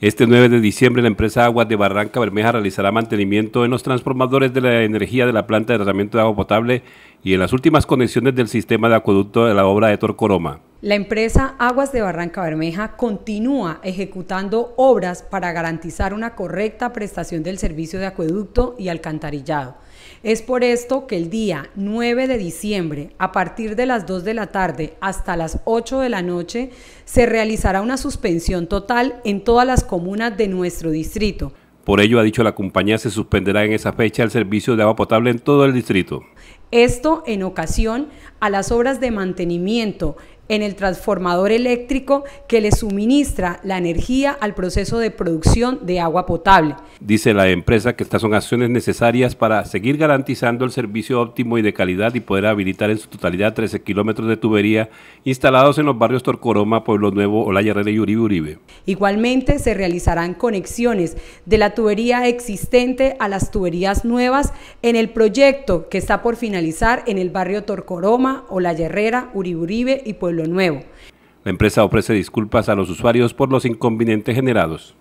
Este 9 de diciembre la empresa Aguas de Barranca Bermeja realizará mantenimiento en los transformadores de la energía de la planta de tratamiento de agua potable y en las últimas conexiones del sistema de acueducto de la obra de Torcoroma. La empresa Aguas de Barranca Bermeja continúa ejecutando obras para garantizar una correcta prestación del servicio de acueducto y alcantarillado. Es por esto que el día 9 de diciembre, a partir de las 2 de la tarde hasta las 8 de la noche, se realizará una suspensión total en todas las comunas de nuestro distrito. Por ello, ha dicho la compañía, se suspenderá en esa fecha el servicio de agua potable en todo el distrito. Esto en ocasión a las obras de mantenimiento en el transformador eléctrico que le suministra la energía al proceso de producción de agua potable. Dice la empresa que estas son acciones necesarias para seguir garantizando el servicio óptimo y de calidad y poder habilitar en su totalidad 13 kilómetros de tubería instalados en los barrios Torcoroma, Pueblo Nuevo, Olaya Herrera y Uribe Uribe. Igualmente se realizarán conexiones de la tubería existente a las tuberías nuevas en el proyecto que está por finalizar en el barrio Torcoroma, Olaya Herrera, Uribe Uribe y Pueblo nuevo. La empresa ofrece disculpas a los usuarios por los inconvenientes generados.